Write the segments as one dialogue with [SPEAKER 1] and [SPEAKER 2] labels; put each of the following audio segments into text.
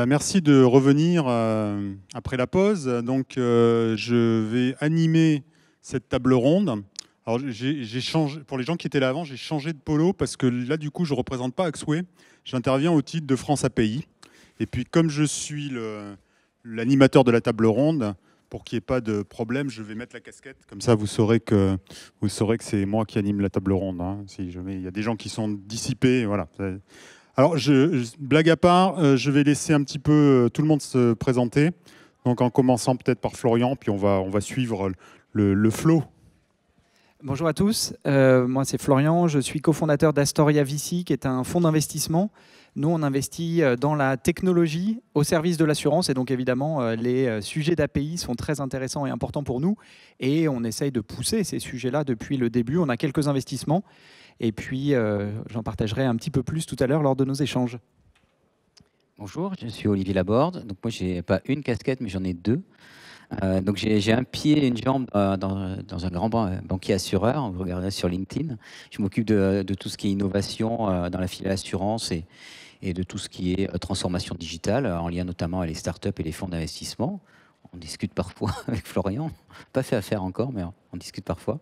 [SPEAKER 1] Bah, merci de revenir euh, après la pause. Donc, euh, je vais animer cette table ronde. Alors, j'ai, changé, pour les gens qui étaient là avant, j'ai changé de polo parce que là, du coup, je ne représente pas Axway. J'interviens au titre de France API. Et puis, comme je suis l'animateur de la table ronde, pour qu'il n'y ait pas de problème, je vais mettre la casquette. Comme ça, vous saurez que, que c'est moi qui anime la table ronde. Hein. si il y a des gens qui sont dissipés, voilà. Alors, je, blague à part, euh, je vais laisser un petit peu euh, tout le monde se présenter. Donc, en commençant peut-être par Florian, puis on va, on va suivre le, le Bonjour à tous, euh, moi c'est Florian, je suis cofondateur d'Astoria VC,
[SPEAKER 2] qui est un fonds d'investissement. Nous, on investit dans la technologie au service de l'assurance et donc évidemment, les sujets d'API sont très intéressants et importants pour nous et on essaye de pousser ces sujets-là depuis le début. On a quelques investissements et puis, euh, j'en partagerai un petit peu plus tout à l'heure lors de nos échanges.
[SPEAKER 3] Bonjour, je suis Olivier Laborde. Donc moi, j'ai pas une casquette, mais j'en ai deux. Euh, donc j'ai un pied et une jambe dans, un grand banquier assureur, vous regardez sur LinkedIn. Je m'occupe de, tout ce qui est innovation euh, dans la filière assurance et, et, de tout ce qui est transformation digitale, en lien notamment avec les startups et les fonds d'investissement on discute parfois avec Florian. Pas fait affaire encore, mais on discute parfois.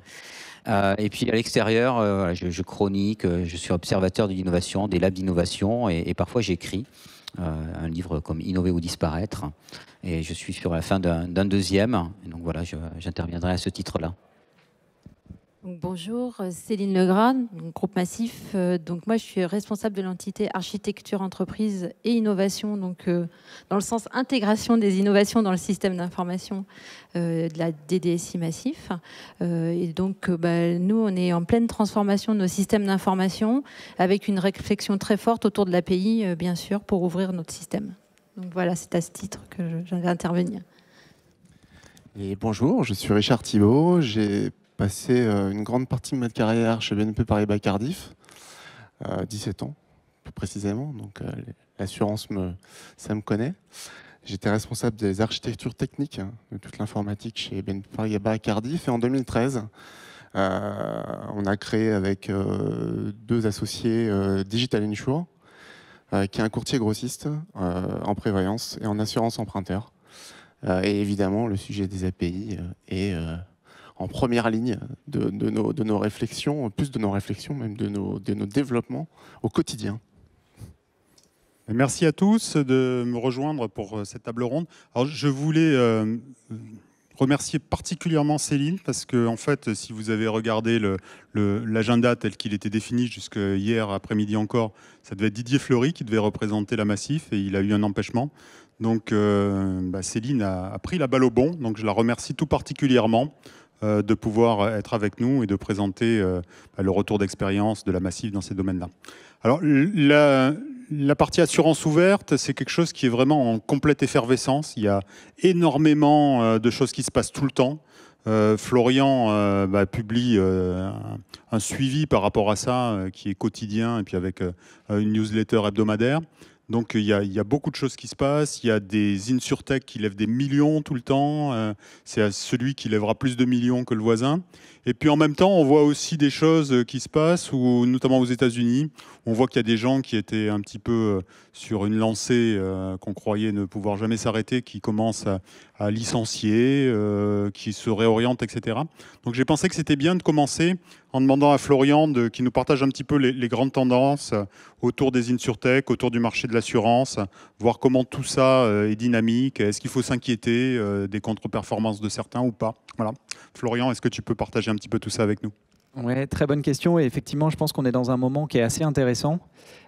[SPEAKER 3] Euh, et puis à l'extérieur, euh, je, chronique, euh, je suis observateur de l'innovation, des labs d'innovation, et, parfois j'écris un livre comme Innover ou disparaître. Et je suis sur la fin d'un deuxième. Et donc voilà, j'interviendrai à ce titre-là.
[SPEAKER 4] Bonjour, euh, Céline Legrand, groupe Massif. Euh, donc moi, je suis responsable de l'entité architecture, entreprise et innovation, donc euh, dans le sens intégration des innovations dans le système d'information de la DDSI Massif. Et donc bah, nous, on est en pleine transformation de nos systèmes d'information avec une réflexion très forte autour de l'API, bien sûr, pour ouvrir notre système. Donc voilà, c'est à ce titre que j'aimerais intervenir.
[SPEAKER 5] Et bonjour, je suis Richard Thibault. J'ai passé euh, une grande partie de ma carrière chez BNP Paribas Cardiff, 17 euh, ans plus précisément, donc euh, l'assurance, me, ça me connaît. J'étais responsable des architectures techniques hein, de toute l'informatique chez BNP Paribas Cardiff et en 2013, on a créé avec deux associés Digital Insure, qui est un courtier grossiste en prévoyance et en assurance emprunteur. et évidemment, le sujet des API est en première ligne de, nos, de, nos, réflexions, plus de nos réflexions, même de nos, de nos développements au quotidien. Merci à tous de me rejoindre pour euh, cette table
[SPEAKER 1] ronde. Alors, je voulais euh, remercier particulièrement Céline parce que, en fait, si vous avez regardé l'agenda le, tel qu'il était défini jusque hier après-midi encore, ça devait être Didier Fleury qui devait représenter la Massif et il a eu un empêchement. Donc, euh, bah, Céline a, a, pris la balle au bon. Donc, je la remercie tout particulièrement euh, de pouvoir être avec nous et de présenter euh, bah, le retour d'expérience de la Massif dans ces domaines-là. Alors, la, partie assurance ouverte, c'est quelque chose qui est vraiment en complète effervescence. Il y a énormément euh, de choses qui se passent tout le temps. Florian bah, publie un suivi par rapport à ça qui est quotidien et puis avec une newsletter hebdomadaire. Donc il y, a, beaucoup de choses qui se passent. Il y a des insurtech qui lèvent des millions tout le temps. Euh, c'est c'est celui qui lèvera plus de millions que le voisin. Et puis en même temps, on voit aussi des choses euh, qui se passent, ou notamment aux États-Unis. On voit qu'il y a des gens qui étaient un petit peu euh, sur une lancée euh, qu'on croyait ne pouvoir jamais s'arrêter, qui commencent à, licencier, qui se réorientent, etc. Donc j'ai pensé que c'était bien de commencer en demandant à Florian de, qui nous partage un petit peu les, grandes tendances autour des insurtech, autour du marché de l'assurance, voir comment tout ça est dynamique. Est-ce qu'il faut s'inquiéter des contre-performances de certains ou pas Voilà. Florian, est-ce que tu peux partager un petit peu tout ça avec nous
[SPEAKER 2] Ouais, très bonne question. Et effectivement, je pense qu'on est dans un moment qui est assez intéressant.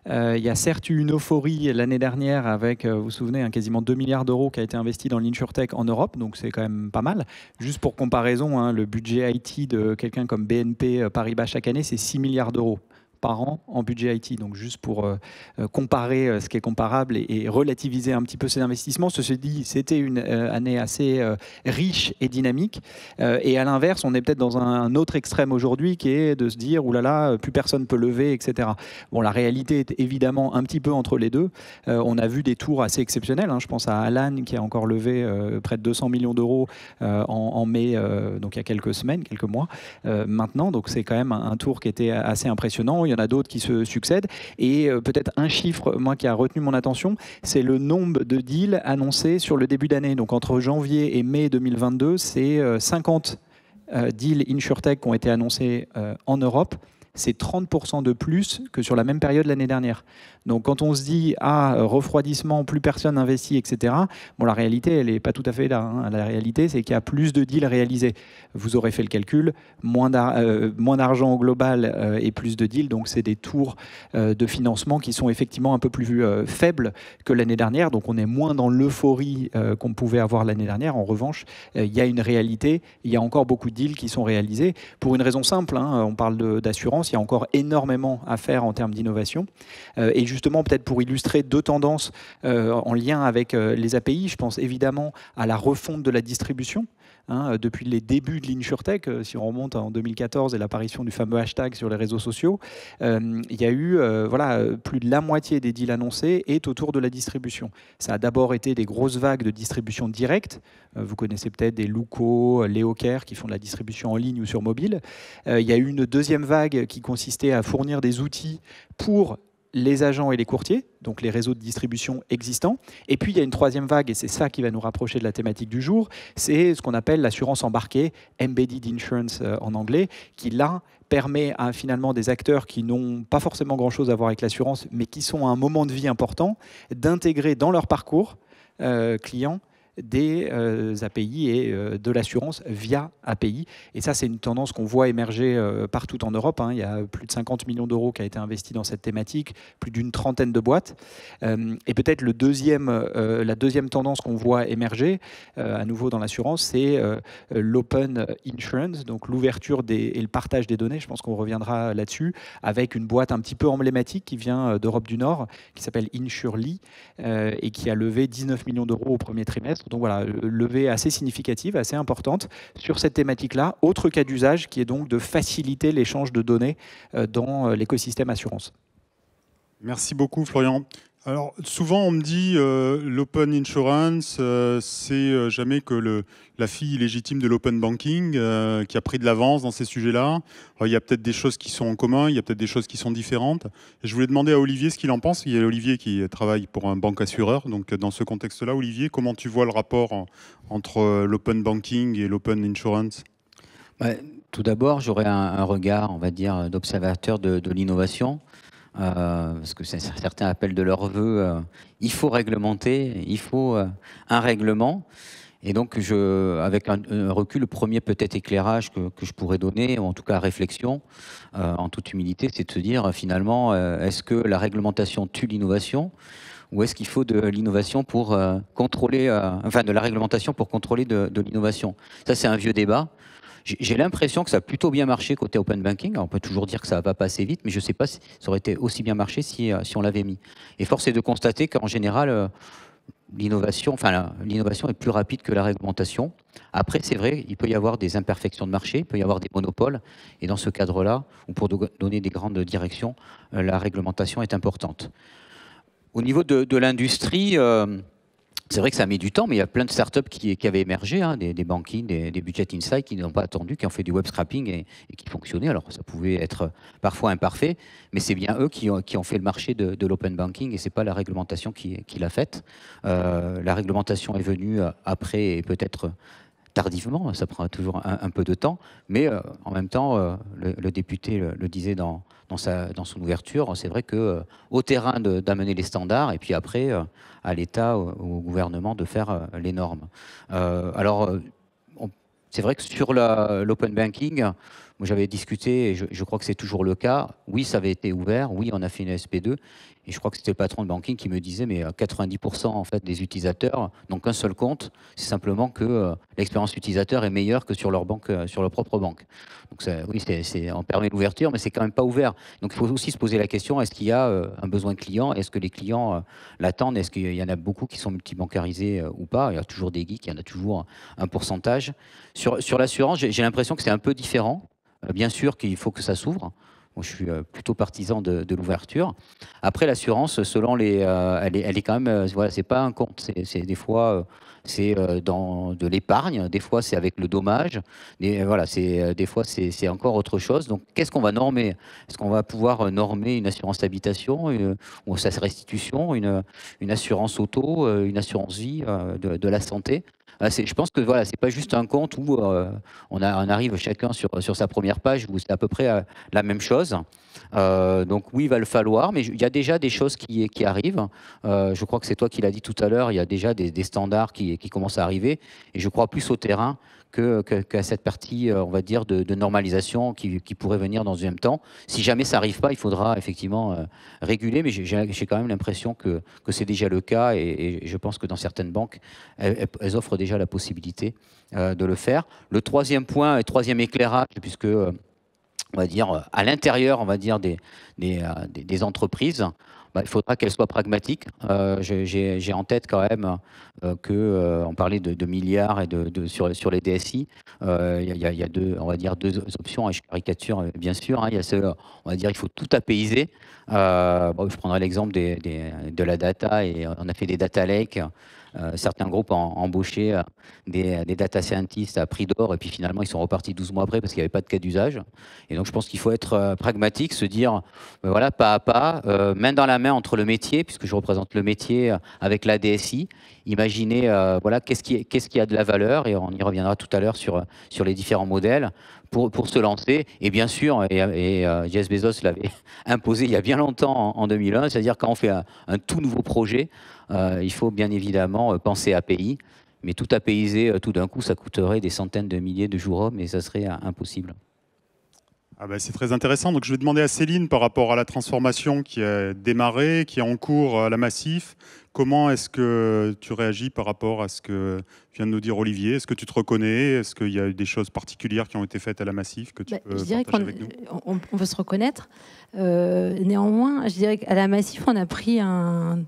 [SPEAKER 2] Euh, il y a certes eu une euphorie l'année dernière avec, euh, vous vous souvenez, hein, quasiment 2 milliards d'euros qui a été investi dans l'insurtech en Europe, donc c'est quand même pas mal. Juste pour comparaison, hein, le budget IT de quelqu'un comme BNP euh, Paribas chaque année, c'est 6 milliards d'euros par an en budget IT. Donc juste pour euh, euh, comparer euh, ce qui est comparable et, relativiser un petit peu ces investissements. Ceci dit, c'était une année assez riche et dynamique. et à l'inverse, on est peut-être dans un autre extrême aujourd'hui qui est de se dire, oulala, là là, plus personne peut lever, etc. Bon, la réalité est évidemment un petit peu entre les deux. on a vu des tours assez exceptionnels. Hein. Je pense à Alan qui a encore levé près de 200 millions d'euros en, mai, donc il y a quelques semaines, quelques mois maintenant. Donc c'est quand même un tour qui était assez impressionnant il y en a d'autres qui se succèdent. Et euh, peut-être un chiffre, qui a retenu mon attention, c'est le nombre de deals annoncés sur le début d'année. Donc entre janvier et mai 2022, c'est 50 euh, euh, deals InsurTech qui ont été annoncés en Europe c'est 30% de plus que sur la même période l'année dernière. Donc quand on se dit ah refroidissement, plus personne investit, etc. Bon, la réalité, elle n'est pas tout à fait là. Hein. La réalité, c'est qu'il y a plus de deals réalisés. Vous aurez fait le calcul, moins euh, d'argent au global euh, et plus de deals. Donc c'est des tours euh, de financement qui sont effectivement un peu plus faibles que l'année dernière. Donc on est moins dans l'euphorie qu'on pouvait avoir l'année dernière. En revanche, il y a une réalité. Il y a encore beaucoup de deals qui sont réalisés pour une raison simple. Hein. On parle d'assurance il y a encore énormément à faire en termes d'innovation. Euh, et justement, peut-être pour illustrer deux tendances euh, en lien avec euh, les API, je pense évidemment à la refonte de la distribution. Hein, depuis les débuts de l'InsurTech, euh, si on remonte en 2014 et l'apparition du fameux hashtag sur les réseaux sociaux, euh, il y a eu euh, voilà, plus de la moitié des deals annoncés est autour de la distribution. Ça a d'abord été des grosses vagues de distribution directe. vous connaissez peut-être des Luco, Léocare qui font de la distribution en ligne ou sur mobile. il y a eu une deuxième vague qui consistait à fournir des outils pour les agents et les courtiers, donc les réseaux de distribution existants. Et puis il y a une troisième vague, et c'est ça qui va nous rapprocher de la thématique du jour, c'est ce qu'on appelle l'assurance embarquée, embedded insurance euh, en anglais, qui là permet à finalement des acteurs qui n'ont pas forcément grand-chose à voir avec l'assurance, mais qui sont à un moment de vie important, d'intégrer dans leur parcours euh, client des euh, API et euh, de l'assurance via API. Et ça, c'est une tendance qu'on voit émerger euh, partout en Europe. Hein. Il y a plus de 50 millions d'euros qui a été investi dans cette thématique, plus d'une trentaine de boîtes. et peut-être le deuxième, la deuxième tendance qu'on voit émerger, à nouveau dans l'assurance, c'est l'open insurance, donc l'ouverture et le partage des données. Je pense qu'on reviendra là-dessus, avec une boîte un petit peu emblématique qui vient d'Europe du Nord, qui s'appelle Insurely, et qui a levé 19 millions d'euros au premier trimestre donc voilà, euh, levée assez significative, assez importante sur cette thématique-là. Autre cas d'usage qui est donc de faciliter l'échange de données euh, dans euh, l'écosystème assurance.
[SPEAKER 1] Merci beaucoup Florian. Alors souvent on me dit euh, l'open insurance, euh, c'est euh, jamais que la fille légitime de l'open banking qui a pris de l'avance dans ces sujets-là. Il y a peut-être des choses qui sont en commun, il y a peut-être des choses qui sont différentes. je voulais demander à Olivier ce qu'il en pense. Il y a Olivier qui travaille pour un banque assureur. Donc dans ce contexte-là, Olivier, comment tu vois le rapport entre l'open banking et l'open insurance bah, Tout d'abord, j'aurais un, regard, on va dire, d'observateur de l'innovation. Euh,
[SPEAKER 3] parce que certains appellent de leur vœu, euh, il faut réglementer, il faut euh, un règlement. Et donc, avec un, recul, le premier peut-être éclairage que, je pourrais donner, ou en tout cas réflexion, en toute humilité, c'est de se dire finalement, est-ce que la réglementation tue l'innovation ou est-ce qu'il faut de l'innovation pour contrôler, enfin de la réglementation pour contrôler de l'innovation Ça, c'est un vieux débat. J'ai l'impression que ça a plutôt bien marché côté open banking. on peut toujours dire que ça va pas assez vite, mais je ne sais pas si ça aurait été aussi bien marché euh, si, on l'avait mis. Et force est de constater qu'en général, euh, l'innovation, enfin l'innovation est plus rapide que la réglementation. Après, c'est vrai, il peut y avoir des imperfections de marché, il peut y avoir des monopoles, et dans ce cadre-là, pour donner des grandes directions, euh, la réglementation est importante. Au niveau de, l'industrie, c'est vrai que ça met du temps, mais il y a plein de startups qui, avaient émergé, hein, des, des banking, des, budgets budget qui n'ont pas attendu, qui ont fait du web scrapping et, qui fonctionnaient. Alors ça pouvait être parfois imparfait, mais c'est bien eux qui ont, fait le marché de, l'open banking et c'est pas la réglementation qui, l'a faite. Euh, la réglementation est venue euh, après et peut-être tardivement, ça prend toujours un, peu de temps, mais euh, en même temps, euh, le, député le, disait dans, dans, son ouverture, c'est vrai que euh, au terrain d'amener les standards, et puis après à l'État, au, gouvernement de faire les normes. alors, c'est vrai que sur l'open banking, moi, j'avais discuté, et je, crois que c'est toujours le cas. Oui, ça avait été ouvert. Oui, on a fait une SP2. Et je crois que c'était le patron de banking qui me disait, mais 90% euh, en fait des utilisateurs n'ont qu'un seul compte. C'est simplement que euh, l'expérience utilisateur est meilleure que sur leur banque, euh, sur leur propre banque. Donc oui, c'est, on permet l'ouverture, mais c'est quand même pas ouvert. Donc il faut aussi se poser la question est-ce qu'il y a un besoin client Est-ce que les clients l'attendent Est-ce qu'il y en a beaucoup qui sont multibancarisés ou pas Il y a toujours des geeks, il y en a toujours un pourcentage. Sur, sur l'assurance, j'ai, l'impression que c'est un peu différent. Euh, bien sûr qu'il faut que ça s'ouvre. je suis euh, plutôt partisan de, l'ouverture. Après, l'assurance, selon les, euh, elle, est, elle, est, quand même, voilà, c'est pas un compte. C'est des fois, c'est dans de l'épargne. Des fois, c'est avec le dommage. Des, voilà, c'est des fois, c'est encore autre chose. Donc, qu'est-ce qu'on va normer Est-ce qu'on va pouvoir normer une assurance habitation, ou sa restitution, une, une assurance auto, une assurance vie de, de la santé bah, je pense que voilà, c'est pas juste un compte où euh, on, arrive chacun sur, sa première page où c'est à peu près euh, la même chose. Euh, donc oui, il va le falloir, mais il y a déjà des choses qui, arrivent. je crois que c'est toi qui l'as dit tout à l'heure, il y a déjà des, standards qui, qui, commencent à arriver. Et je crois plus au terrain qu'à cette partie, euh, on va dire, de, normalisation qui, pourrait venir dans un même temps. Si jamais ça n'arrive pas, il faudra effectivement euh, réguler, mais j'ai quand même l'impression que, c'est déjà le cas et, je pense que dans certaines banques, elles, offrent déjà la possibilité euh, de le faire. Le troisième point et troisième éclairage, puisque on va dire, à l'intérieur, on va dire, des, des, des entreprises. Bah, il faudra qu'elle soit pragmatique. Euh, j'ai en tête quand même qu'on euh, que euh, on parlait de, milliards et de, sur, les DSI. Il y, a deux, on va dire deux options. Et je caricature bien sûr. Hein. Il on va dire, il faut tout apaiser. je prendrai l'exemple de la data et on a fait des data lakes euh, certains groupes ont embauché euh, des, data scientists à prix d'or et puis finalement ils sont repartis 12 mois après parce qu'il n'y avait pas de cas d'usage. Et donc je pense qu'il faut être euh, pragmatique, se dire voilà pas à pas, main dans la main entre le métier, puisque je représente le métier avec la DSI, Imaginez voilà qu'est-ce qui, qu'est-ce qui a de la valeur et on y reviendra tout à l'heure sur, sur les différents modèles pour, pour se lancer. Et bien sûr, et, et Bezos l'avait imposé il y a bien longtemps en, 2001, c'est-à-dire quand on fait un tout nouveau projet, euh, il faut bien évidemment euh, penser à pays, mais tout apaiser euh, tout d'un coup, ça coûterait des centaines de milliers de jours hommes et ça serait impossible.
[SPEAKER 1] Ah ben, c'est très intéressant. Donc je vais demander à Céline par rapport à la transformation qui a démarré, qui est en cours à la Massif. Comment est-ce que tu réagis par rapport à ce que vient de nous dire Olivier Est-ce que tu te reconnais Est-ce qu'il y a eu des choses particulières qui ont été faites à la Massif que tu ben, peux partager avec nous
[SPEAKER 4] on, on, peut se reconnaître. néanmoins, je dirais qu'à la Massif, on a pris un,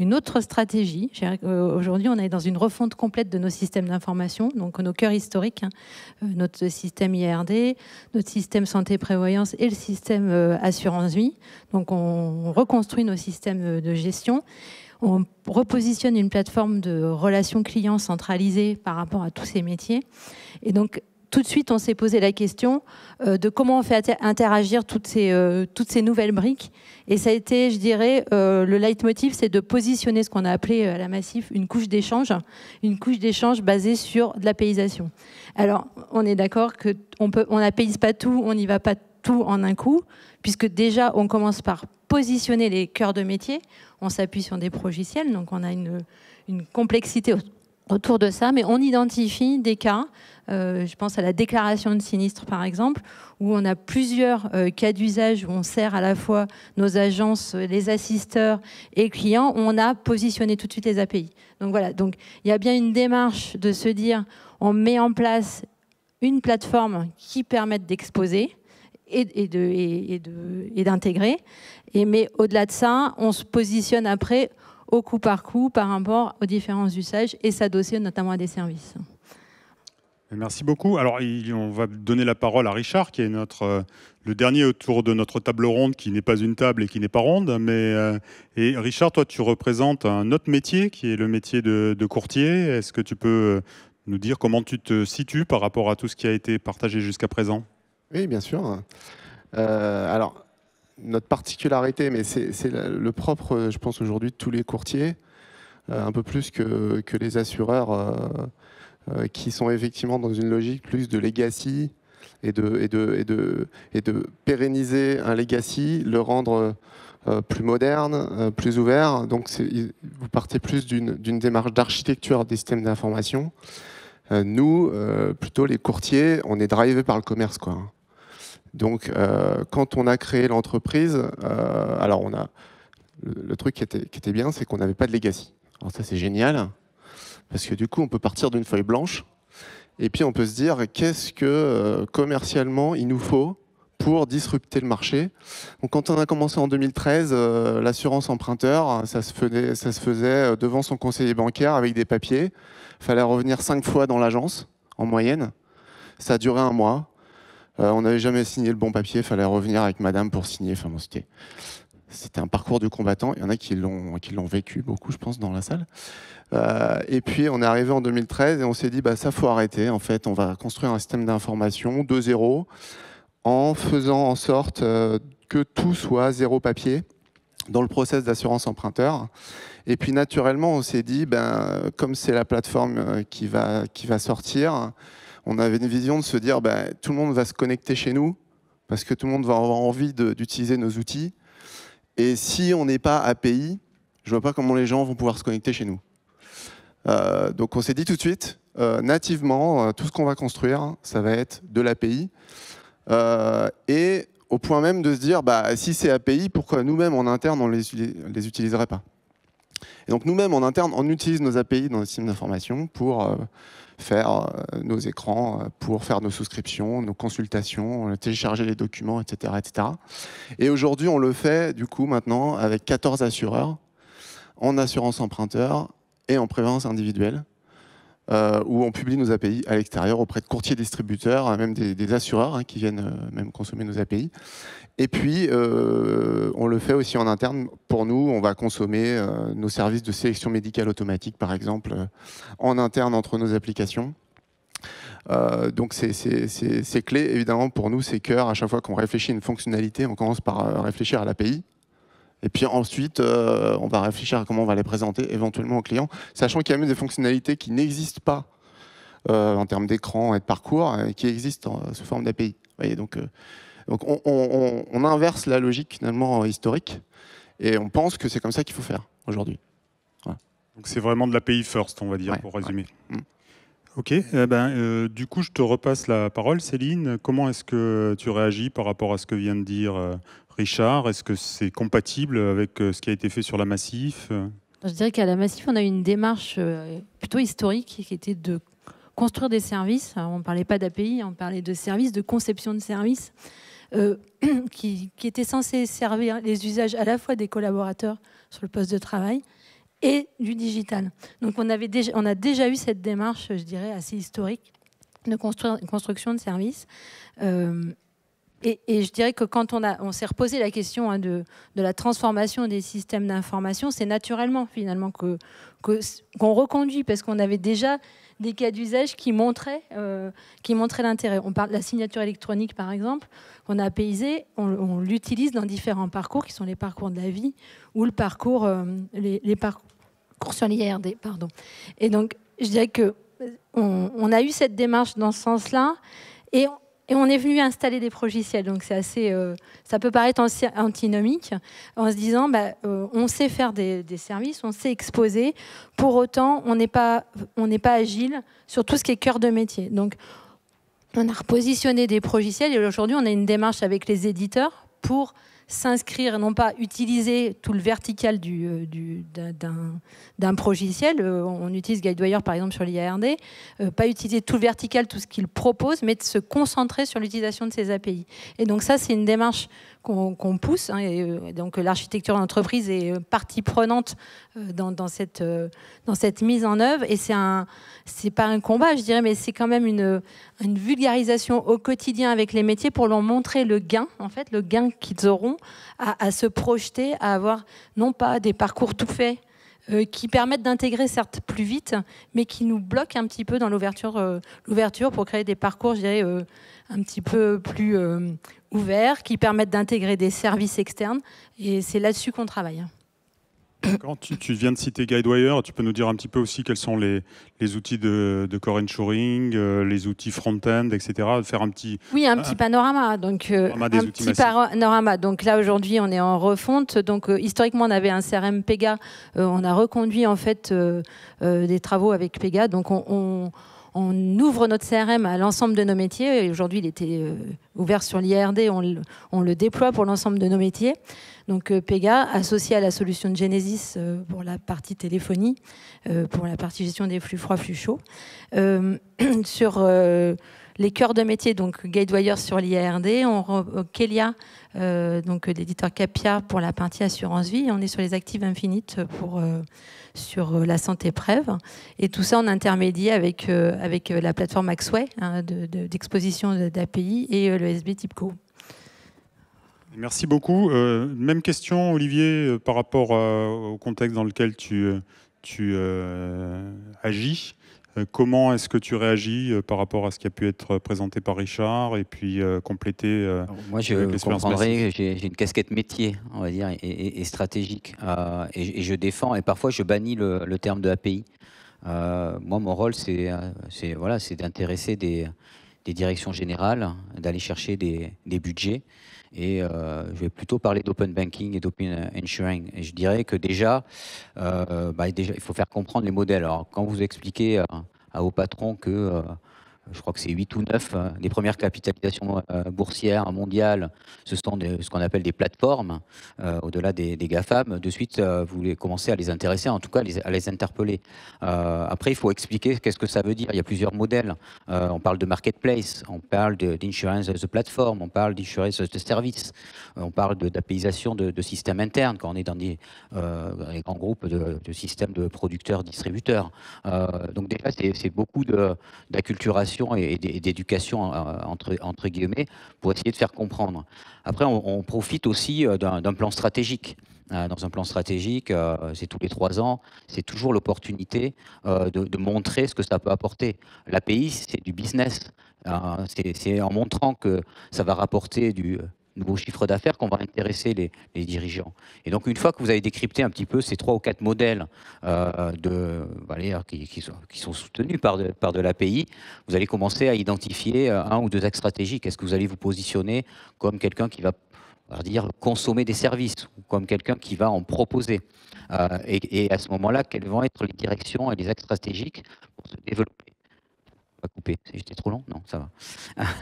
[SPEAKER 4] une autre stratégie. Euh, aujourd'hui, on est dans une refonte complète de nos systèmes d'information, donc nos cœurs historiques, hein. euh, notre système IRD, notre système santé-prévoyance et le système euh, assurance-vie. Donc on reconstruit nos systèmes de gestion on repositionne une plateforme de relations clients centralisée par rapport à tous ces métiers. Et donc, tout de suite, on s'est posé la question euh, de comment on fait interagir toutes ces, euh, toutes ces nouvelles briques. Et ça a été, je dirais, euh, le leitmotiv, c'est de positionner ce qu'on a appelé à la Massif une couche d'échange, une couche d'échange basée sur de la paysation. Alors, on est d'accord qu'on on paysse pas tout, on n'y va pas tout en un coup, puisque déjà, on commence par positionner les cœurs de métier, on s'appuie sur des progiciels, donc on a une, une complexité autour de ça, mais on identifie des cas euh, je pense à la déclaration de sinistre, par exemple, où on a plusieurs euh, cas d'usage où on sert à la fois nos agences, euh, les assisteurs et clients. Où on a positionné tout de suite les API. Donc voilà. Donc il y a bien une démarche de se dire, on met en place une plateforme qui permette d'exposer et, d'intégrer. Et, mais au-delà de ça, on se positionne après au coup par coup par rapport aux différents usages et s'adosser notamment à des services.
[SPEAKER 1] Merci beaucoup. Alors, on va donner la parole à Richard, qui est notre, euh, le dernier autour de notre table ronde, qui n'est pas une table et qui n'est pas ronde. Mais, euh, et Richard, toi, tu représentes un autre métier, qui est le métier de, courtier. Est-ce que tu peux euh, nous dire comment tu te situes par rapport à tout ce qui a été partagé jusqu'à présent
[SPEAKER 5] Oui, bien sûr. alors, notre particularité, mais c'est le propre, je pense, aujourd'hui de tous les courtiers, un peu plus que, que les assureurs euh, qui sont effectivement dans une logique plus de legacy et de, et de, pérenniser un legacy, le rendre euh, euh, plus moderne, plus ouvert. Donc vous partez plus d'une démarche d'architecture des systèmes d'information. nous, plutôt les courtiers, on est drivés par le commerce. Quoi. Donc quand on a créé l'entreprise, alors on a le, truc qui était, qui était bien, c'est qu'on n'avait pas de legacy. Alors ça c'est génial. Parce que du coup, on peut partir d'une feuille blanche et puis on peut se dire qu'est-ce que euh, commercialement il nous faut pour disrupter le marché. Donc, quand on a commencé en 2013, euh, l'assurance emprunteur, ça se, faisait, euh, devant son conseiller bancaire avec des papiers. Il fallait revenir cinq fois dans l'agence, en moyenne. Ça a duré un mois. on n'avait jamais signé le bon papier, il fallait revenir avec madame pour signer. Enfin, c'était un parcours du combattant. Il y en a qui l'ont vécu beaucoup, je pense, dans la salle. Euh, et puis, on est arrivé en 2013 et on s'est dit, bah, ça, faut arrêter. En fait, on va construire un système d'information de zéro en faisant en sorte euh, que tout soit zéro papier dans le process d'assurance emprunteur. Et puis, naturellement, on s'est dit, ben, comme c'est la plateforme euh, qui va, qui va sortir, on avait une vision de se dire, ben, tout le monde va se connecter chez nous parce que tout le monde va avoir envie d'utiliser nos outils. Et si on n'est pas API, je vois pas comment les gens vont pouvoir se connecter chez nous. Euh, donc on s'est dit tout de suite, euh, nativement, euh, tout ce qu'on va construire, ça va être de l'API. et au point même de se dire, bah, si c'est API, pourquoi nous-mêmes en interne, on ne les, les, utiliserait pas Et donc nous-mêmes en interne, on utilise nos API dans nos systèmes d'information pour faire euh, nos écrans euh, pour faire nos souscriptions, nos consultations, euh, télécharger les documents, etc. etc. Et aujourd'hui, on le fait du coup maintenant avec 14 assureurs en assurance emprunteur et en prévoyance individuelle. Euh, où on publie nos API à l'extérieur auprès de courtiers distributeurs, hein, même des, assureurs hein, qui viennent euh, même consommer nos API. Et puis, euh, on le fait aussi en interne. Pour nous, on va consommer nos services de sélection médicale automatique, par exemple, en interne entre nos applications. donc c'est clé évidemment pour nous, c'est cœur. À chaque fois qu'on réfléchit à une fonctionnalité, on commence par réfléchir à l'API. Et puis ensuite, euh, on va réfléchir à comment on va les présenter éventuellement aux clients, sachant qu'il y a même des fonctionnalités qui n'existent pas euh, en termes d'écran et de parcours, hein, qui existent sous forme d'API. donc, euh, on, inverse la logique finalement historique, et on pense que c'est comme ça qu'il faut faire aujourd'hui.
[SPEAKER 1] Donc c'est vraiment de l'API first, on va dire, pour résumer. Mm. Ok, eh ben, du coup je te repasse la parole Céline. Comment est-ce que tu réagis par rapport à ce que vient de dire Richard, est-ce que c'est compatible avec euh, ce qui a été fait sur la Massif euh
[SPEAKER 4] Je dirais qu'à la Massif, on a eu une démarche euh, plutôt historique qui était de construire des services. on ne parlait pas d'API, on parlait de services, de conception de services, qui, était étaient censés servir les usages à la fois des collaborateurs sur le poste de travail et du digital. Donc on, avait déjà, on a déjà eu cette démarche, je dirais, assez historique de construire, construction de services. Et, je dirais que quand on, on s'est reposé la question hein, de, la transformation des systèmes d'information, c'est naturellement finalement qu'on que, reconduit parce qu'on avait déjà des cas d'usage euh, qui montraient, l'intérêt. On parle de la signature électronique par exemple, qu'on a apaisé, on, l'utilise dans différents parcours qui sont les parcours de la vie ou le parcours, euh, les, parcours sur l'IRD, pardon. Et donc je dirais que euh, on a eu cette démarche dans ce sens-là et et on est venu installer des progiciels. Donc c'est assez, euh, ça peut paraître antinomique en se disant, bah, euh, on sait faire des, services, on sait exposer. Pour autant, on n'est pas, on n'est pas agile sur tout ce qui est cœur de métier. Donc on a repositionné des progiciels et aujourd'hui, on a une démarche avec les éditeurs pour s'inscrire, non pas utiliser tout le vertical du, euh, d'un, d'un progiciel. Euh, on utilise GuideWire par exemple sur l'IRD. Euh, pas utiliser tout le vertical, tout ce qu'il propose, mais de se concentrer sur l'utilisation de ces API. Et donc ça, c'est une démarche qu'on pousse. Hein, euh, et donc l'architecture d'entreprise est euh, partie prenante euh, dans, cette, dans cette mise en œuvre. Et c'est un, pas un combat, je dirais, mais c'est quand même une, une vulgarisation au quotidien avec les métiers pour leur montrer le gain, en fait, le gain qu'ils auront à, se projeter, à avoir non pas des parcours tout faits qui permettent d'intégrer certes plus vite, mais qui nous bloquent un petit peu dans l'ouverture, pour créer des parcours, je dirais, un petit peu plus, ouverts qui permettent d'intégrer des services externes. Et c'est là-dessus qu'on travaille.
[SPEAKER 1] Quand tu, viens de citer Guidewire, tu peux nous dire un petit peu aussi quels sont les, outils de, core ensuring, euh, les outils front-end, etc. Faire un petit oui, un petit
[SPEAKER 4] panorama. Donc euh, un, petit panorama. Donc là aujourd'hui, on est en refonte. Donc euh, historiquement, on avait un CRM Pega. on a reconduit en fait des travaux avec Pega. Donc on on ouvre notre CRM à l'ensemble de nos métiers. Et aujourd'hui, il était euh, ouvert sur l'IRD, on, le déploie pour l'ensemble de nos métiers. Donc euh, Pega, associé à la solution de Genesis euh, pour la partie téléphonie, pour la partie gestion des flux froids, flux chauds. sur les cœurs de métier, donc Gatewire sur l'IRD, on, Kelia euh, donc euh, l'éditeur Capia pour la partie assurance vie. on est sur les actifs infinites pour, euh, sur la santé Prève. Et tout ça en intermédiaire avec, avec la plateforme Axway hein, d'exposition d'API et le SB Typeco.
[SPEAKER 1] Merci beaucoup. même question, Olivier, par rapport au contexte dans lequel tu agis. Euh, comment est-ce que tu réagis euh, par rapport à ce qui a pu être euh, présenté par Richard et puis complété Moi, je j'ai une casquette métier, on va dire, et, stratégique.
[SPEAKER 3] et, je défends, et parfois je bannis le, terme de API. moi, mon rôle, c'est voilà, d'intéresser des, directions générales, d'aller chercher des, des budgets. Et euh, je vais plutôt parler d'open banking et d'open ensuring. Euh, et je dirais que euh, bah, déjà, il faut faire comprendre les modèles. Alors, quand vous expliquez à vos patrons que je crois que c'est 8 ou 9 des euh, premières capitalisations euh, boursières mondiales, ce sont ce qu'on appelle des plateformes, euh, au-delà des, des, GAFAM, de suite, vous commencez à les intéresser, en tout cas à les interpeller. après, il faut expliquer qu'est-ce que ça veut dire. Il y a plusieurs modèles. on parle de marketplace, on parle d'insurance as a platform, on parle d'insurance as de service, on parle d'apaisation de, systèmes internes quand on est dans des, grands groupes de, de, systèmes de producteurs, distributeurs. donc déjà, c'est beaucoup d'acculturation et d'éducation, euh, entre, guillemets, pour essayer de faire comprendre. Après, on, profite aussi euh, d'un plan stratégique euh, dans un plan stratégique, c'est tous les trois ans, c'est toujours l'opportunité de, de, montrer ce que ça peut apporter. L'API, c'est du business. c'est en montrant que ça va rapporter du, nouveaux chiffres d'affaires qu'on va intéresser les, dirigeants. Et donc, une fois que vous avez décrypté un petit peu ces trois ou quatre modèles euh, de, qui, sont, soutenus par de, par l'API, vous allez commencer à identifier euh, un ou deux axes stratégiques. Est-ce que vous allez vous positionner comme quelqu'un qui va dire consommer des services ou comme quelqu'un qui va en proposer euh, et à ce moment-là, quelles vont être les directions et les axes stratégiques pour se développer pas coupé. J'étais trop long Non, ça va.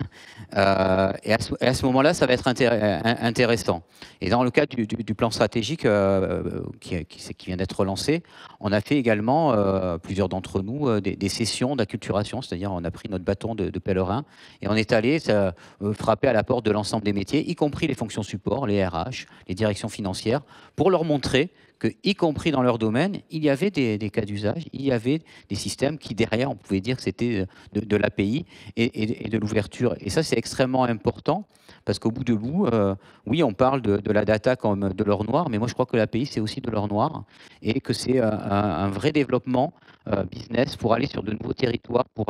[SPEAKER 3] Euh, et, à ce, moment-là, ça va être intéressant. Et dans le cadre du, plan stratégique euh, euh, qui, qui, vient d'être lancé on a fait également, plusieurs d'entre nous, des, sessions d'acculturation, c'est-à-dire on a pris notre bâton de, de pèlerin et on est allé frapper à la porte de l'ensemble des métiers, y compris les fonctions support, les RH, les directions financières, pour leur montrer que, y compris dans leur domaine, il y avait des, cas d'usage, il y avait des systèmes qui, derrière, on pouvait dire que c'était euh, de, l'API et, de l'ouverture. Et ça, c'est extrêmement important parce qu'au bout de bout, euh, oui, on parle de, la data comme de l'or noir, mais moi je crois que l'API, c'est aussi de l'or noir et que c'est euh, un, vrai développement euh, business pour aller sur de nouveaux territoires pour,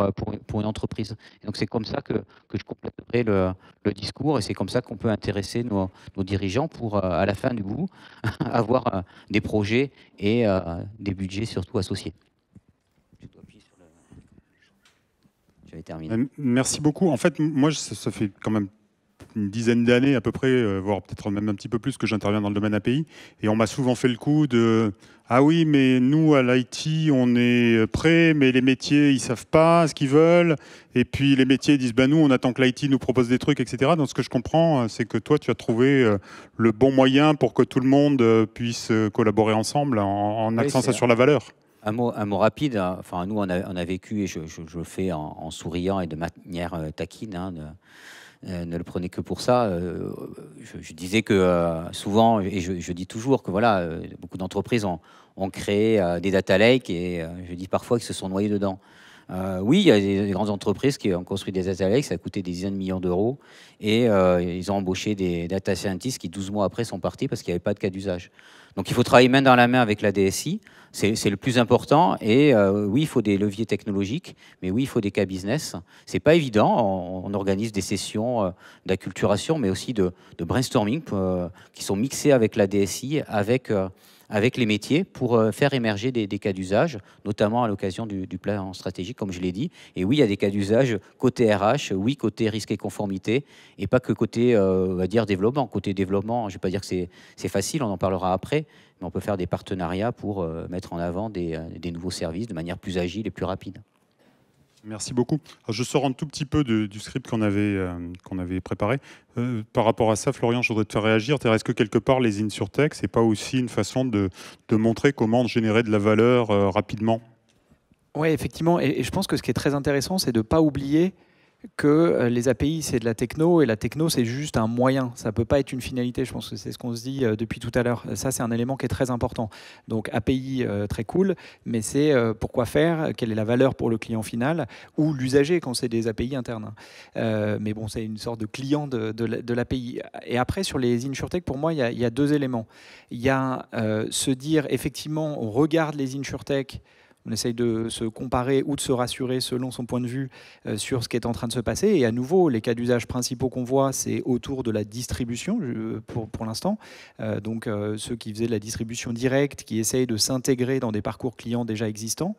[SPEAKER 3] pour, une entreprise. donc c'est comme ça que, que je compléterai le, discours et c'est comme ça qu'on peut intéresser nos, dirigeants pour, à la fin du bout, avoir des projets et des budgets surtout associés. Je vais terminer.
[SPEAKER 1] Merci beaucoup. En fait, moi, ça fait quand même une dizaine d'années à peu près, euh, voire peut-être même un petit peu plus, que j'interviens dans le domaine API. Et on m'a souvent fait le coup de Ah oui, mais nous, à l'IT, on est prêts, mais les métiers, ils savent pas ce qu'ils veulent. Et puis les métiers disent Bah nous, on attend que l'IT nous propose des trucs, etc. Donc ce que je comprends, euh, c'est que toi, tu as trouvé euh, le bon moyen pour que tout le monde puisse collaborer ensemble en, en ça sur la valeur.
[SPEAKER 3] Un mot, un mot, rapide, enfin, nous on a, on a, vécu, et je, le fais en, souriant et de manière taquine, hein, de, euh, ne le prenez que pour ça. Euh, je, disais que euh, souvent, et je, dis toujours que voilà, beaucoup d'entreprises ont, ont, créé des data lakes et je dis parfois qu'ils se sont noyés dedans. Euh, oui, il y a des, grandes entreprises qui ont construit des Atalex, ça a coûté des dizaines de millions d'euros, et euh, ils ont embauché des data scientists qui, 12 mois après, sont partis parce qu'il n'y avait pas de cas d'usage. Donc il faut travailler main dans la main avec la DSI, c'est le plus important, et euh, oui, il faut des leviers technologiques, mais oui, il faut des cas business. C'est pas évident, on, organise des sessions d'acculturation, mais aussi de, de brainstorming qui sont mixées avec la DSI, avec avec les métiers pour euh, faire émerger des, cas d'usage, notamment à l'occasion du, plan stratégique, comme je l'ai dit. Et oui, il y a des cas d'usage côté RH, oui, côté risque et conformité, et pas que côté, euh, on va dire, développement. Côté développement, je ne vais pas dire que c'est facile, on en parlera après, mais on peut faire des partenariats pour euh, mettre en avant des nouveaux services de manière plus agile et plus rapide.
[SPEAKER 1] Merci beaucoup. je sors un tout petit peu du script qu'on avait, euh, préparé. Euh, par rapport à ça, Florian, je voudrais te faire réagir. Est-ce que quelque part, les in ce n'est pas aussi une façon de, montrer comment générer de la valeur euh, rapidement Oui, effectivement. et, je
[SPEAKER 2] pense que ce qui est très intéressant, c'est de ne pas oublier que euh, les API, c'est de la techno, et la techno, c'est juste un moyen. Ça ne peut pas être une finalité, je pense que c'est ce qu'on se dit euh, depuis tout à l'heure. Euh, ça, c'est un élément qui est très important. Donc API, très cool, mais c'est pourquoi faire, quelle est la valeur pour le client final, ou l'usager quand c'est des API internes. Hein. mais bon, c'est une sorte de client de, l'API. Et après, sur les insurtech, pour moi, il y a, deux éléments. Il y a se dire, effectivement, on regarde les insurtech, on essaye de se comparer ou de se rassurer selon son point de vue euh, sur ce qui est en train de se passer. Et à nouveau, les cas d'usage principaux qu'on voit, c'est autour de la distribution euh, pour, l'instant. Euh, donc ceux qui faisaient de la distribution directe, qui essayent de s'intégrer dans des parcours clients déjà existants.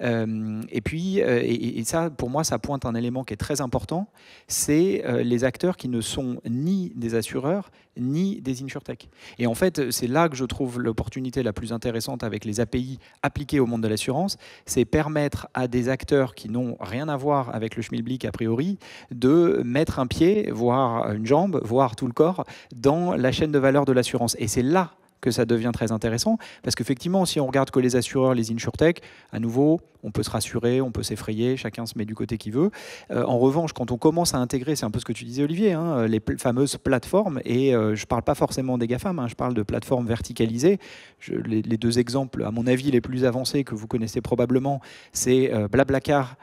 [SPEAKER 2] et puis, et, ça, pour moi, ça pointe un élément qui est très important, c'est les acteurs qui ne sont ni des assureurs, ni des insurtech. Et en fait, c'est là que je trouve l'opportunité la plus intéressante avec les API appliquées au monde de l'assurance, c'est permettre à des acteurs qui n'ont rien à voir avec le schmilblick a priori de mettre un pied, voire une jambe, voire tout le corps dans la chaîne de valeur de l'assurance. Et c'est là que ça devient très intéressant. Parce qu'effectivement, si on regarde que les assureurs, les insurtech, à nouveau, on peut se rassurer, on peut s'effrayer, chacun se met du côté qu'il veut. Euh, en revanche, quand on commence à intégrer, c'est un peu ce que tu disais Olivier, hein, les fameuses plateformes, et euh, je ne parle pas forcément des GAFAM, hein, je parle de plateformes verticalisées. Je, les, deux exemples, à mon avis, les plus avancés que vous connaissez probablement, c'est euh, Blablacar,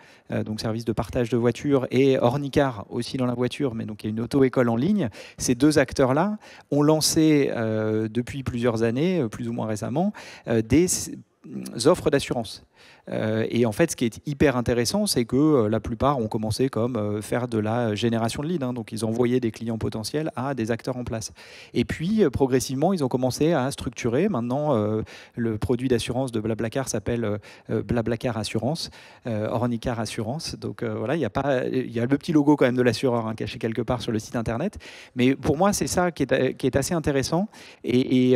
[SPEAKER 2] donc service de partage de voitures, et Ornicar, aussi dans la voiture, mais donc il y a une auto-école en ligne. Ces deux acteurs-là ont lancé depuis plusieurs années, euh, plus ou moins récemment, euh, des offres d'assurance. Euh, et en fait, ce qui est hyper intéressant, c'est que euh, la plupart ont commencé comme euh, faire de la génération de leads. Hein. donc, ils envoyaient des clients potentiels à des acteurs en place. Et puis, progressivement, ils ont commencé à structurer. Maintenant, le produit d'assurance de Blablacar s'appelle Blablacar Assurance, Ornicar Assurance. Donc, voilà, il y a pas, il y a le petit logo quand même de l'assureur hein, caché quelque part sur le site internet. Mais pour moi, c'est ça qui est, assez intéressant. Et, et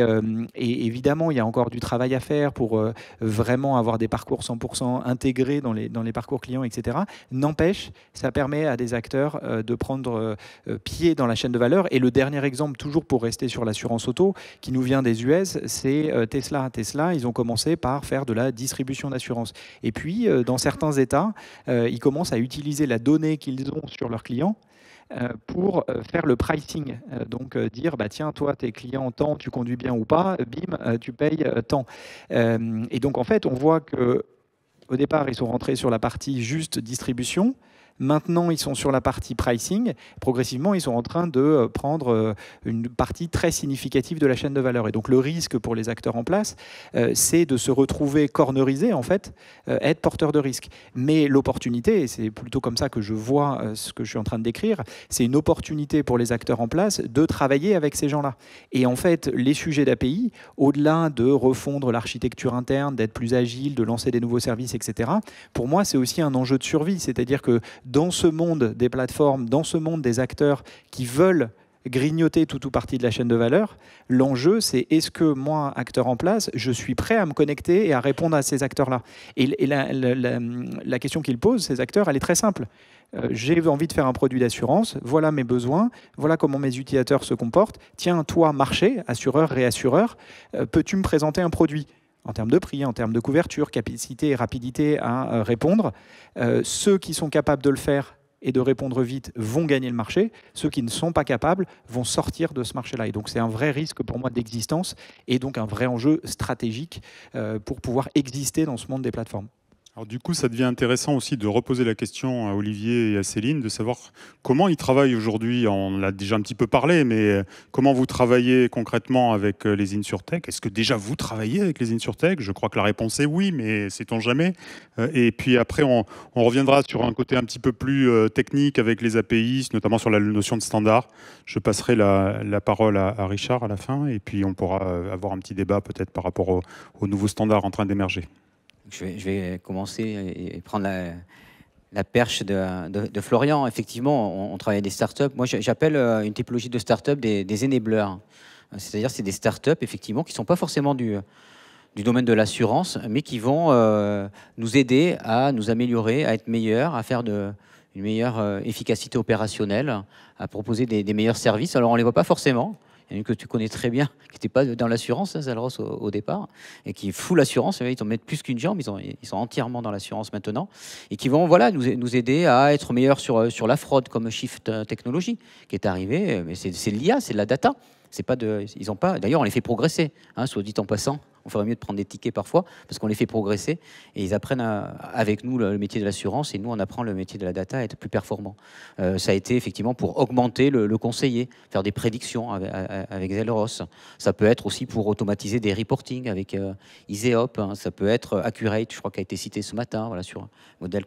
[SPEAKER 2] évidemment, il y a encore du travail à faire pour vraiment avoir des parcours 100% intégrés dans les, dans les parcours clients, etc. N'empêche, ça permet à des acteurs euh, de prendre euh, euh, pied dans la chaîne de valeur. Et le dernier exemple, toujours pour rester sur l'assurance auto, qui nous vient des US, c'est Tesla. Tesla, ils ont commencé par faire de la distribution d'assurance. Et puis, dans certains États, ils commencent à utiliser la donnée qu'ils ont sur leurs clients euh, pour euh, faire le pricing. Euh, donc dire, bah, tiens, toi, tes clients, tant, tu conduis bien ou pas, bim, tu payes tant. et donc en fait, on voit que... Au départ, ils sont rentrés sur la partie juste distribution, Maintenant, ils sont sur la partie pricing. Progressivement, ils sont en train de euh, prendre euh, une partie très significative de la chaîne de valeur. Et donc, le risque pour les acteurs en place, euh, c'est de se retrouver cornerisé, en fait, être porteur de risque. Mais l'opportunité, et c'est plutôt comme ça que je vois ce que je suis en train de décrire, c'est une opportunité pour les acteurs en place de travailler avec ces gens-là. Et en fait, les sujets d'API, au-delà de refondre l'architecture interne, d'être plus agile, de lancer des nouveaux services, etc., pour moi, c'est aussi un enjeu de survie. C'est-à-dire que dans ce monde des plateformes, dans ce monde des acteurs qui veulent grignoter tout ou partie de la chaîne de valeur. L'enjeu, c'est est-ce que moi, acteur en place, je suis prêt à me connecter et à répondre à ces acteurs-là Et, la, question qu'ils posent, ces acteurs, elle est très simple. Euh, j'ai envie de faire un produit d'assurance, voilà mes besoins, voilà comment mes utilisateurs se comportent. Tiens, toi, marché, assureur, réassureur, euh, peux-tu me présenter un produit en termes de prix, en termes de couverture, capacité et rapidité à euh, répondre. Euh, ceux qui sont capables de le faire et de répondre vite vont gagner le marché. Ceux qui ne sont pas capables vont sortir de ce marché-là. Et donc c'est un vrai risque pour moi d'existence et donc un vrai enjeu stratégique euh, pour pouvoir exister dans ce monde des plateformes.
[SPEAKER 1] Alors du coup, ça devient intéressant aussi de reposer la question à Olivier et à Céline, de savoir comment ils travaillent aujourd'hui. On l'a déjà un petit peu parlé, mais euh, comment vous travaillez concrètement avec euh, les InsurTech Est-ce que déjà vous travaillez avec les InsurTech Je crois que la réponse est oui, mais sait-on jamais euh, Et puis après, on, reviendra sur un côté un petit peu plus technique avec les API, notamment sur la notion de standard. Je passerai la, parole à, Richard à la fin, et puis on pourra avoir un petit débat peut-être par rapport aux nouveaux standards en train d'émerger. Je vais, commencer et, prendre
[SPEAKER 3] la, perche de, Florian. Effectivement, on, travaille avec des startups. Moi, j'appelle euh, une typologie de startups des, des enablers. Euh, c'est-à-dire, c'est des startups, effectivement, qui ne sont pas forcément du, du domaine de l'assurance, mais qui vont euh, nous aider à nous améliorer, à être meilleurs, à faire de, une meilleure efficacité opérationnelle, à proposer des, des meilleurs services. Alors, on ne les voit pas forcément une que tu connais très bien, qui n'était pas dans l'assurance, hein, Zalros, au, départ, et qui fout l'assurance. Hein, ils ont mettent plus qu'une jambe, ils, sont, ils sont entièrement dans l'assurance maintenant, et qui vont voilà, nous, nous aider à être meilleurs sur, euh, sur la fraude, comme Shift euh, Technology, qui est arrivé. Euh, mais c'est l'IA, c'est de la data. C'est pas de, ils ont pas. D'ailleurs, on les fait progresser, hein, soit dit en passant on ferait mieux de prendre des tickets parfois, parce qu'on les fait progresser, et ils apprennent avec nous le, métier de l'assurance, et nous, on apprend le métier de la data à être plus performant. Euh, ça a été effectivement pour augmenter le, conseiller, faire des prédictions avec, avec, Ça peut être aussi pour automatiser des reporting avec euh, Iseop. Hein. Ça peut être euh, Accurate, je crois, qui a été cité ce matin, voilà, sur le modèle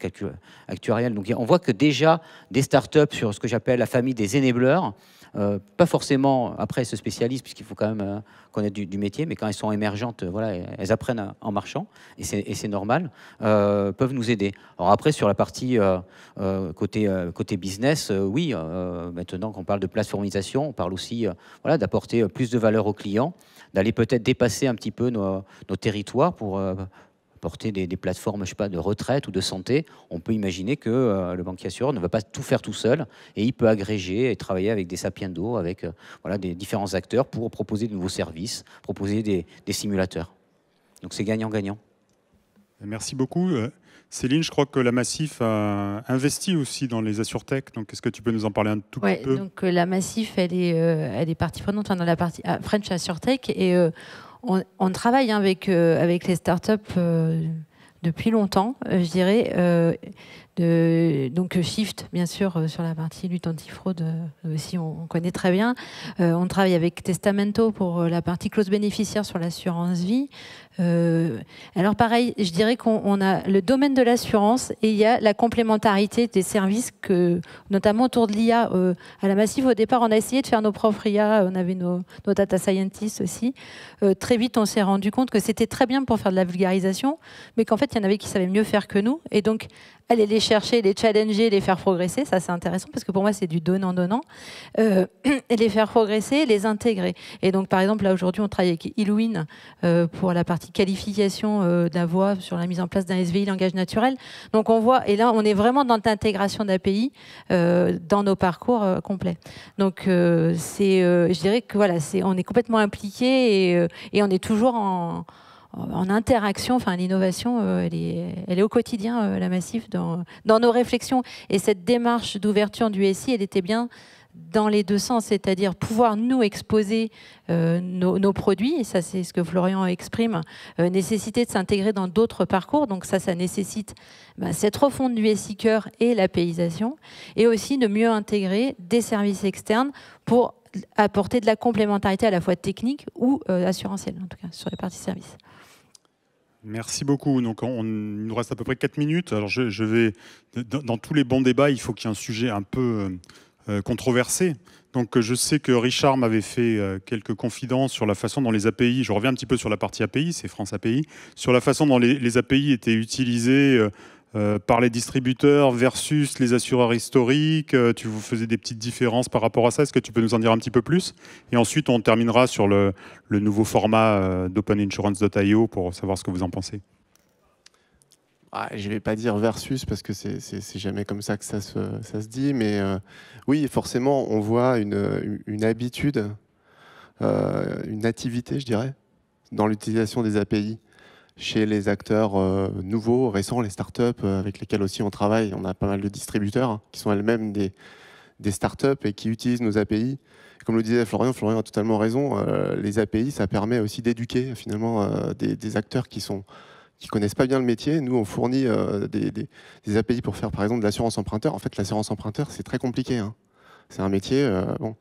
[SPEAKER 3] actuariel. Donc on voit que déjà, des startups sur ce que j'appelle la famille des enablers, euh, pas forcément après se spécialisent, puisqu'il faut quand même euh, connaître du, métier, mais quand elles sont émergentes, voilà, elles apprennent euh, en marchant, et c'est normal, peuvent nous aider. Alors après, sur la partie côté, côté business, oui, maintenant qu'on parle de plateformisation, on parle aussi voilà, d'apporter plus de valeur aux clients, d'aller peut-être dépasser un petit peu nos, nos territoires pour porter des, plateformes, je sais pas, de retraite ou de santé, on peut imaginer que euh, le banquier assureur ne va pas tout faire tout seul et il peut agréger et travailler avec des sapiens d'eau, avec euh, voilà, des différents acteurs pour proposer de nouveaux services, proposer des, simulateurs.
[SPEAKER 1] Donc c'est gagnant-gagnant. Merci beaucoup. Euh, Céline, je crois que la Massif a investi aussi dans les AssureTech. Donc, est-ce que tu peux nous en parler un tout petit peu Donc,
[SPEAKER 4] la Massif, elle est, elle est partie prenante dans la partie ah, French AssureTech et on, travaille hein, avec, euh, avec les startups euh, depuis longtemps, euh, je dirais donc Shift, bien sûr, euh, sur la partie lutte antifraude euh, aussi, on, connaît très bien. Euh, on travaille avec Testamento pour la partie clause bénéficiaire sur l'assurance vie. alors pareil, je dirais qu'on a le domaine de l'assurance et il y a la complémentarité des services que, notamment autour de l'IA. à la Massive au départ, on a essayé de faire nos propres IA, on avait nos, nos data scientists aussi. très vite, on s'est rendu compte que c'était très bien pour faire de la vulgarisation, mais qu'en fait, il y en avait qui savaient mieux faire que nous. Et donc, aller les chercher, les challenger, les faire progresser. Ça, c'est intéressant parce que pour moi, c'est du donnant-donnant. Euh, les faire progresser, les intégrer. Et donc, par exemple, là, aujourd'hui, on travaille avec Ilouine euh, pour la partie qualification euh, d'un voix sur la mise en place d'un SVI langage naturel. Donc, on voit, et là, on est vraiment dans l'intégration d'API dans nos parcours complets. Donc, c'est, je dirais que voilà, c'est, on est complètement impliqué et on est toujours en en interaction. Enfin, l'innovation, euh, elle est, elle, est, au quotidien, euh, la Massif, dans, nos réflexions. Et cette démarche d'ouverture du SI, elle était bien dans les deux sens, c'est-à-dire pouvoir nous exposer euh, nos, produits, et ça c'est ce que Florian exprime, nécessité de s'intégrer dans d'autres parcours, donc ça ça nécessite ben, cette refonte du cœur et la paysation, et aussi de mieux intégrer des services externes pour apporter de la complémentarité à la fois technique ou assurantielle, en tout cas sur les parties services.
[SPEAKER 1] Merci beaucoup. Donc, on, il nous reste à peu près 4 minutes. Alors, je, vais. Dans, tous les bons débats, il faut qu'il y ait un sujet un peu euh, controversé. Donc, je sais que Richard m'avait fait euh, quelques confidences sur la façon dont les API, je reviens un petit peu sur la partie API, c'est France API, sur la façon dont les, les API étaient utilisées euh, euh, par les distributeurs versus les assureurs historiques euh, Tu vous faisais des petites différences par rapport à ça Est-ce que tu peux nous en dire un petit peu plus Et ensuite, on terminera sur le, nouveau format euh, d'openinsurance.io
[SPEAKER 5] pour savoir ce que vous en pensez. Ah, je ne vais pas dire versus parce que c'est jamais comme ça que ça se, dit, mais oui, forcément, on voit une, une habitude, une activité, je dirais, dans l'utilisation des API chez les acteurs euh, nouveaux, récents, les startups euh, avec lesquels aussi on travaille. On a pas mal de distributeurs hein, qui sont elles-mêmes des, startups et qui utilisent nos API. Comme le disait Florian, Florian a totalement raison. Euh, les API, ça permet aussi d'éduquer finalement des, acteurs qui sont qui connaissent pas bien le métier. Nous, on fournit des, API pour faire par exemple de l'assurance emprunteur. En fait, l'assurance emprunteur, c'est très compliqué. Hein. C'est un métier. bon.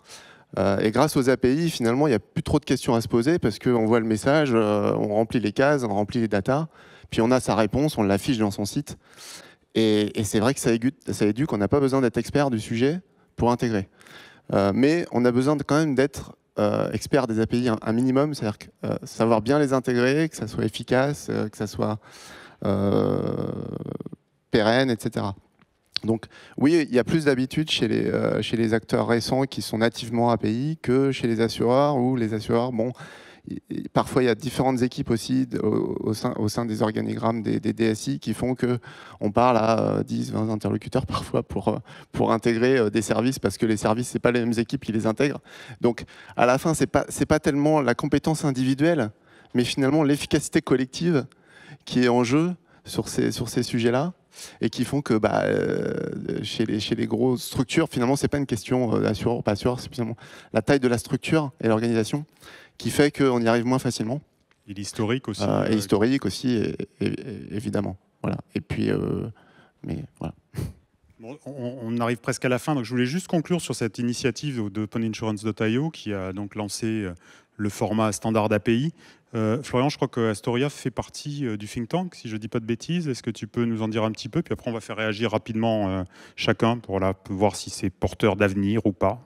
[SPEAKER 5] Euh, et grâce aux API, finalement, il n'y a plus trop de questions à se poser parce qu'on voit le message, euh, on remplit les cases, on remplit les datas, puis on a sa réponse, on l'affiche dans son site. Et, c'est vrai que ça, éduque, ça on n'a pas besoin d'être expert du sujet pour intégrer. Euh, mais on a besoin quand même d'être expert des API un, minimum, c'est-à-dire savoir bien les intégrer, que ça soit efficace, que ça soit pérenne, etc. Donc oui, il y a plus d'habitude euh, chez, les, acteurs récents qui sont nativement API que chez les assureurs, ou les assureurs, bon, parfois il y a différentes équipes aussi au, sein, des organigrammes des, DSI qui font qu'on parle à 10, euh, 20 interlocuteurs parfois pour, euh, pour intégrer des services, parce que les services, ce pas les mêmes équipes qui les intègrent. Donc à la fin, ce n'est pas, pas tellement la compétence individuelle, mais finalement l'efficacité collective qui est en jeu sur ces, sur ces sujets-là et qui font que bah, euh, chez, les, grosses structures, finalement, ce n'est pas une question euh, d'assureur pas assureur, c'est finalement la taille de la structure et l'organisation qui fait qu'on y arrive moins facilement. Et l'historique aussi. Euh, et historique aussi, évidemment. Voilà. Et puis, mais
[SPEAKER 1] voilà. on, arrive presque à la fin, donc je voulais juste conclure sur cette initiative d'Open Insurance qui a donc lancé le format standard API euh, Florian, je crois que Astoria fait partie euh, du think tank, si je ne dis pas de bêtises. Est-ce que tu peux nous en dire un petit peu Puis après, on va faire réagir rapidement euh, chacun pour voir si c'est porteur d'avenir ou pas.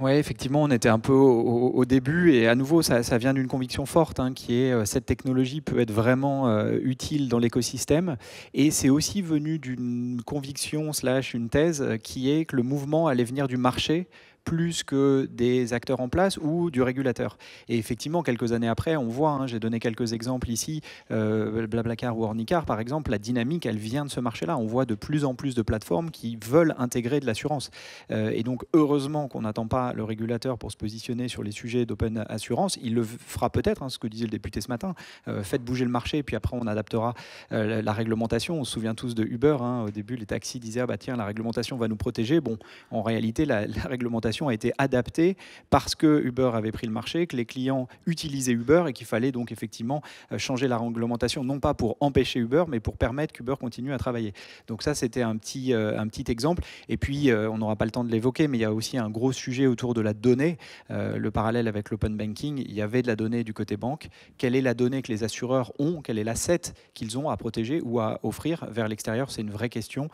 [SPEAKER 2] Oui, effectivement, on était un peu au, début et à nouveau, ça, vient d'une conviction forte hein, qui est cette technologie peut être vraiment utile dans l'écosystème et c'est aussi venu d'une conviction slash une thèse qui est que le mouvement allait venir du marché plus que des acteurs en place ou du régulateur. Et effectivement, quelques années après, on voit, hein, j'ai donné quelques exemples ici, euh, Blablacar ou Ornicar par exemple, la dynamique, elle vient de ce marché-là. On voit de plus en plus de plateformes qui veulent intégrer de l'assurance. Euh, et donc, heureusement qu'on n'attend pas le régulateur pour se positionner sur les sujets d'open assurance. Il le fera peut-être, hein, ce que disait le député ce matin. Euh, faites bouger le marché, puis après, on adaptera la, réglementation. On se souvient tous de Uber. Hein. au début, les taxis disaient ah bah, tiens, la réglementation va nous protéger. Bon, en réalité, la réglementation a été adaptée parce que Uber avait pris le marché, que les clients utilisaient Uber et qu'il fallait donc effectivement euh, changer la réglementation, non pas pour empêcher Uber, mais pour permettre qu'Uber continue à travailler. Donc ça, c'était un petit, euh, un petit exemple. Et puis, euh, on n'aura pas le temps de l'évoquer, mais il y a aussi un gros sujet autour de la donnée. le parallèle avec l'open banking, il y avait de la donnée du côté banque. Quelle est la donnée que les assureurs ont quelle est l'asset qu'ils ont à protéger ou à offrir vers l'extérieur C'est une vraie question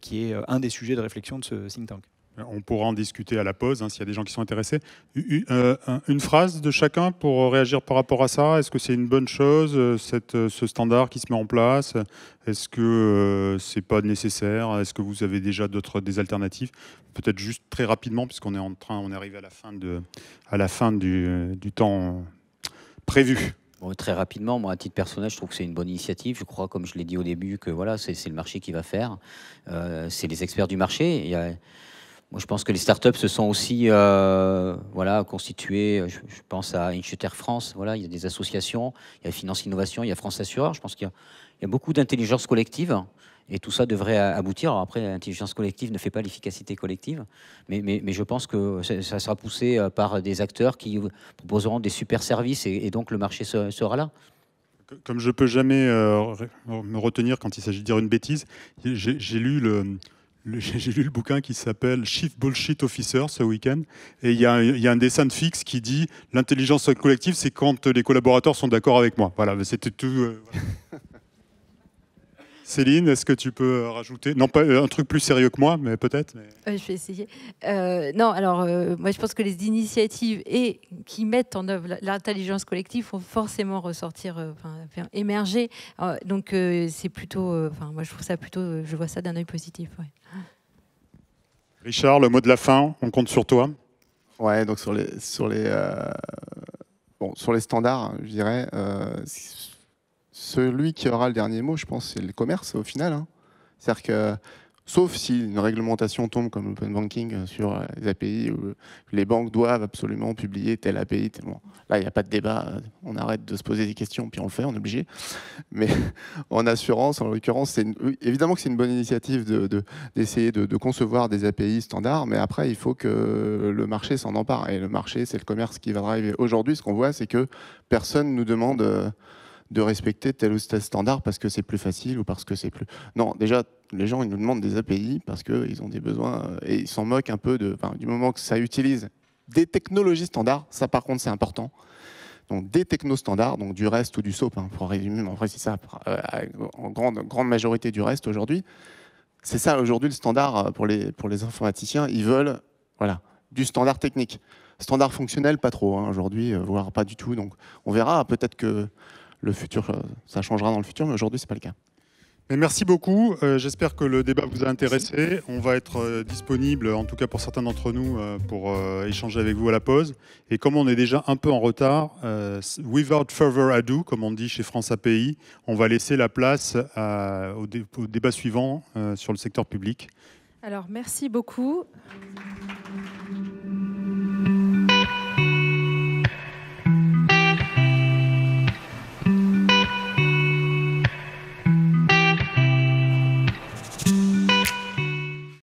[SPEAKER 1] qui est un des sujets de réflexion de ce think tank. Euh, on pourra en discuter à la pause hein, s'il y a des gens qui sont intéressés. Euh, une, phrase de chacun pour euh, réagir par rapport à ça. Est-ce que c'est une bonne chose, cette, ce standard qui se met en place Est-ce que c'est pas nécessaire Est-ce que vous avez déjà d'autres des alternatives Peut-être juste très rapidement, puisqu'on est en train, on arrive à la fin de, à la fin du, temps prévu. très rapidement, moi,
[SPEAKER 3] à titre personnel, je trouve que c'est une bonne initiative. Je crois, comme je l'ai dit au début, que voilà, c'est le marché qui va faire. c'est les experts du marché. Il y moi, je pense que les startups se sont aussi euh, voilà, constituées. Euh, je, pense à incheter France. Voilà, il y a des associations, il y a Finance Innovation, il y a France Assureur. Je pense qu'il y, a beaucoup d'intelligence collective. Et tout ça devrait aboutir. après, l'intelligence collective ne fait pas l'efficacité collective, mais, mais, mais, je pense que ça sera poussé euh, par des acteurs qui proposeront des super services et, donc le marché sera là
[SPEAKER 1] comme je peux jamais me retenir quand il s'agit de dire une bêtise, j'ai lu le, j'ai lu le bouquin qui s'appelle Chief Bullshit Officer ce week-end, et il y, a un dessin de fixe qui dit l'intelligence collective, c'est quand les collaborateurs sont d'accord avec moi. Voilà, c'était tout. Euh, Céline, est-ce que tu peux euh, rajouter Non, pas euh, un truc plus sérieux que moi, mais peut-être.
[SPEAKER 4] je vais essayer. Euh, non, alors, moi, je pense que les initiatives et qui mettent en œuvre l'intelligence collective vont forcément ressortir, enfin, émerger. donc, c'est plutôt. Enfin, moi, je trouve ça plutôt. Je vois ça d'un œil positif.
[SPEAKER 5] Richard, le mot de la fin, on compte sur toi. Ouais, donc sur les, sur les, bon, sur les standards, je dirais, celui qui aura le dernier mot, je pense, c'est le commerce au final. Hein. C'est-à-dire que, sauf si une réglementation tombe comme Open banking euh, sur euh, les API, où les banques doivent absolument publier telle API, tel... là, il n'y a pas de débat, euh, on arrête de se poser des questions, puis on le fait, on est obligé. Mais en assurance, en l'occurrence, évidemment que c'est une bonne initiative d'essayer de, de, de, concevoir des API standards, mais après, il faut que le marché s'en empare. Et le marché, c'est le commerce qui va arriver Aujourd'hui, ce qu'on voit, c'est que personne ne nous demande de respecter tel ou tel standard parce que c'est plus facile ou parce que c'est plus. Non, déjà, les gens, ils nous demandent des API parce qu'ils ont des besoins euh, et ils s'en moquent un peu de, enfin, du moment que ça utilise des technologies standards. Ça, par contre, c'est important. Donc des technostandards standards, donc du reste ou du SOAP, pour résumer, en vrai c'est ça, euh, en grande, grande majorité du reste aujourd'hui. C'est ça aujourd'hui le standard euh, pour les, pour les informaticiens, ils veulent voilà, du standard technique. Standard fonctionnel, pas trop hein, aujourd'hui, voire pas du tout. Donc on verra, peut-être que futur, euh, ça changera dans le futur, mais aujourd'hui, ce n'est pas le cas. Mais merci beaucoup. Euh, j'espère que le débat vous a
[SPEAKER 1] intéressé. On va être euh, disponible, en tout cas pour certains d'entre nous, pour échanger avec vous à la pause. Et comme on est déjà un peu en retard, without further ado, comme on dit chez France API, on va laisser la place au, débat suivant sur le secteur public.
[SPEAKER 4] Alors, merci beaucoup.